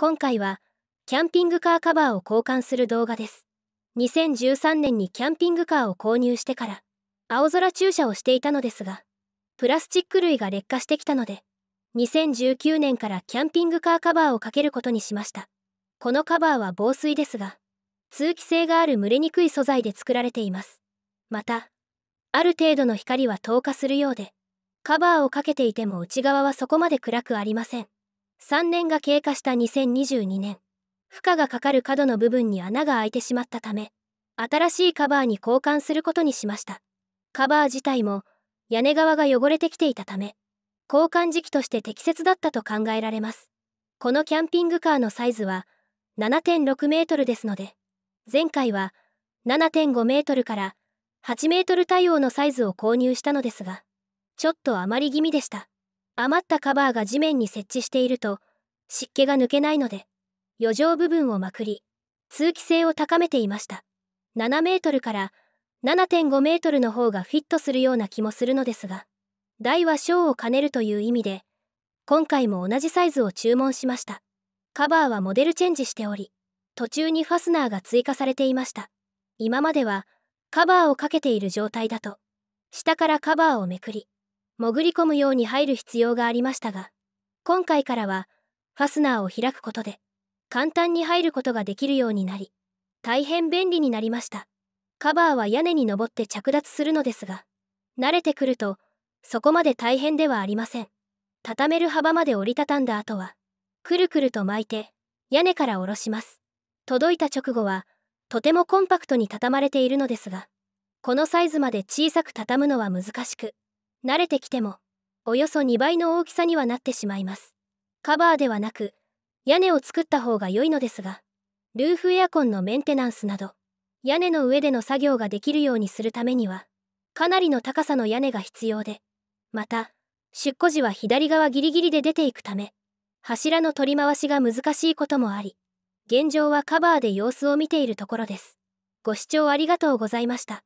今回はキャンピングカーカバーを交換する動画です2013年にキャンピングカーを購入してから青空駐車をしていたのですがプラスチック類が劣化してきたので2019年からキャンピングカーカバーをかけることにしましたこのカバーは防水ですが通気性がある蒸れにくい素材で作られていますまたある程度の光は透過するようでカバーをかけていても内側はそこまで暗くありません3年が経過した2022年負荷がかかる角の部分に穴が開いてしまったため新しいカバーに交換することにしましたカバー自体も屋根側が汚れてきていたため交換時期として適切だったと考えられますこのキャンピングカーのサイズは7.6メートルですので前回は7.5メートルから8メートル対応のサイズを購入したのですがちょっと余り気味でした余ったカバーが地面に設置していると湿気が抜けないので余剰部分をまくり通気性を高めていました7メートルから7.5メートルの方がフィットするような気もするのですが大は小を兼ねるという意味で今回も同じサイズを注文しましたカバーはモデルチェンジしており途中にファスナーが追加されていました今まではカバーをかけている状態だと下からカバーをめくり潜り込むように入る必要がありましたが今回からはファスナーを開くことで簡単に入ることができるようになり大変便利になりましたカバーは屋根に登って着脱するのですが慣れてくるとそこまで大変ではありません畳める幅まで折りたたんだ後はくるくると巻いて屋根から下ろします届いた直後はとてもコンパクトに畳まれているのですがこのサイズまで小さく畳むのは難しく慣れてきてもおよそ2倍の大きさにはなってしまいますカバーではなく屋根を作った方が良いのですがルーフエアコンのメンテナンスなど屋根の上での作業ができるようにするためにはかなりの高さの屋根が必要でまた出庫時は左側ギリギリで出ていくため柱の取り回しが難しいこともあり現状はカバーで様子を見ているところですご視聴ありがとうございました